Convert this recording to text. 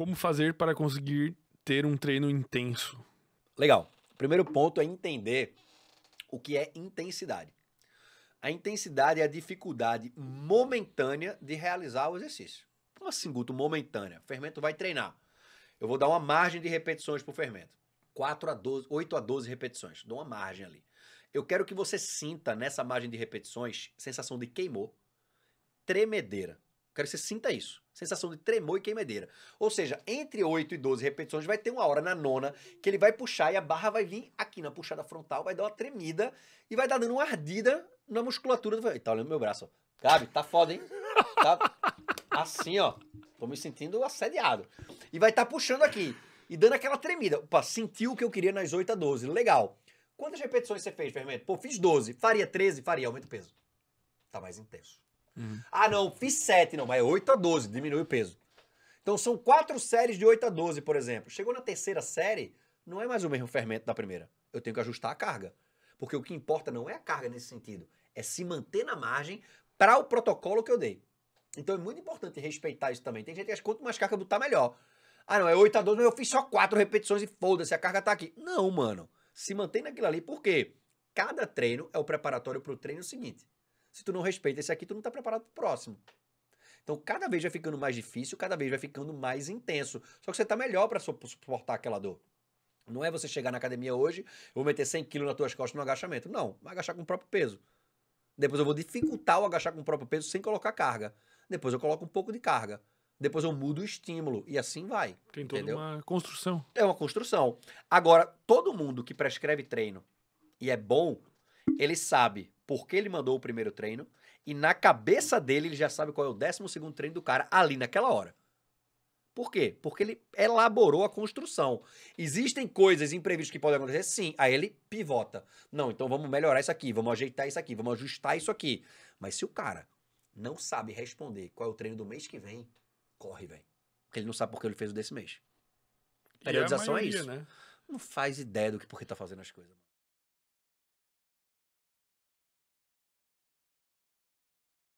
Como fazer para conseguir ter um treino intenso? Legal. O primeiro ponto é entender o que é intensidade. A intensidade é a dificuldade momentânea de realizar o exercício. Como assim, Guto, momentânea? O fermento vai treinar. Eu vou dar uma margem de repetições para o fermento. 4 a 12, 8 a 12 repetições. Dou uma margem ali. Eu quero que você sinta nessa margem de repetições sensação de queimou, tremedeira. Quero que você sinta isso. Sensação de tremor e queimadeira. Ou seja, entre 8 e 12 repetições, vai ter uma hora na nona que ele vai puxar e a barra vai vir aqui na puxada frontal, vai dar uma tremida e vai dar dando uma ardida na musculatura do. Tá olhando meu braço, ó. Gabi, tá foda, hein? Tá assim, ó. Tô me sentindo assediado. E vai estar tá puxando aqui e dando aquela tremida. Opa, sentiu o que eu queria nas 8 a 12. Legal. Quantas repetições você fez, Fermento? Pô, fiz 12. Faria 13? Faria, aumenta o peso. Tá mais intenso. Uhum. Ah, não, fiz 7, não, é 8 a 12, diminui o peso. Então são quatro séries de 8 a 12, por exemplo. Chegou na terceira série, não é mais o mesmo fermento da primeira. Eu tenho que ajustar a carga. Porque o que importa não é a carga nesse sentido, é se manter na margem para o protocolo que eu dei. Então é muito importante respeitar isso também. Tem gente que acha quanto mais carga botar, melhor. Ah, não, é 8 a 12, mas eu fiz só quatro repetições e foda-se, a carga tá aqui. Não, mano. Se mantém naquilo ali, por quê? Cada treino é o preparatório para o treino seguinte. Se tu não respeita esse aqui, tu não está preparado para o próximo. Então, cada vez vai ficando mais difícil, cada vez vai ficando mais intenso. Só que você está melhor para suportar aquela dor. Não é você chegar na academia hoje, eu vou meter 100 kg nas tuas costas no agachamento. Não, vai agachar com o próprio peso. Depois eu vou dificultar o agachar com o próprio peso sem colocar carga. Depois eu coloco um pouco de carga. Depois eu mudo o estímulo. E assim vai. Tem toda entendeu? uma construção. É uma construção. Agora, todo mundo que prescreve treino e é bom, ele sabe porque ele mandou o primeiro treino e na cabeça dele ele já sabe qual é o décimo segundo treino do cara ali naquela hora. Por quê? Porque ele elaborou a construção. Existem coisas imprevistas que podem acontecer? Sim. Aí ele pivota. Não, então vamos melhorar isso aqui, vamos ajeitar isso aqui, vamos ajustar isso aqui. Mas se o cara não sabe responder qual é o treino do mês que vem, corre, velho. Porque ele não sabe por que ele fez o desse mês. Periodização é maioria, é isso. Né? Não faz ideia do que por que tá fazendo as coisas.